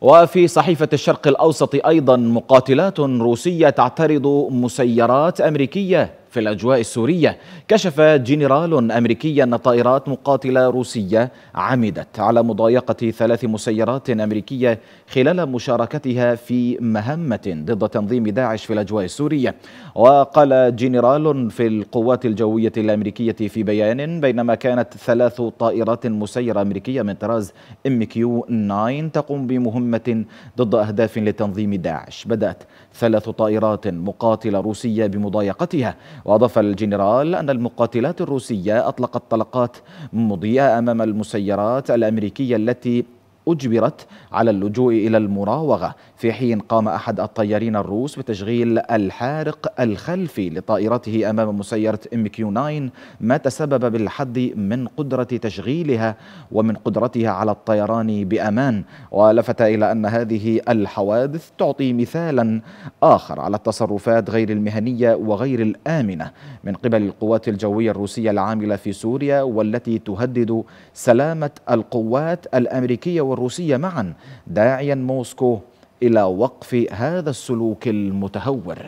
وفي صحيفة الشرق الأوسط أيضا مقاتلات روسية تعترض مسيرات أمريكية في الأجواء السورية كشف جنرال أمريكي أن طائرات مقاتلة روسية عمدت على مضايقة ثلاث مسيرات أمريكية خلال مشاركتها في مهمة ضد تنظيم داعش في الأجواء السورية وقال جنرال في القوات الجوية الأمريكية في بيان بينما كانت ثلاث طائرات مسيرة أمريكية من طراز ام كيو 9 تقوم بمهمة ضد أهداف لتنظيم داعش بدأت ثلاث طائرات مقاتلة روسية بمضايقتها وأضاف الجنرال أن المقاتلات الروسية أطلقت طلقات مضيئة أمام المسيرات الأمريكية التي أجبرت على اللجوء إلى المراوغة في حين قام أحد الطيارين الروس بتشغيل الحارق الخلفي لطائرته أمام مسيرة ام كيو 9 ما تسبب بالحد من قدرة تشغيلها ومن قدرتها على الطيران بأمان ولفت إلى أن هذه الحوادث تعطي مثالا آخر على التصرفات غير المهنية وغير الآمنة من قبل القوات الجوية الروسية العاملة في سوريا والتي تهدد سلامة القوات الأمريكية والروسية الروسية معا داعيا موسكو إلى وقف هذا السلوك المتهور